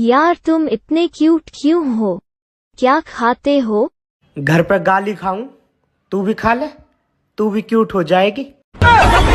यार तुम इतने क्यूट क्यों हो क्या खाते हो घर पर गाली खाऊं तू भी खा ले तू भी क्यूट हो जाएगी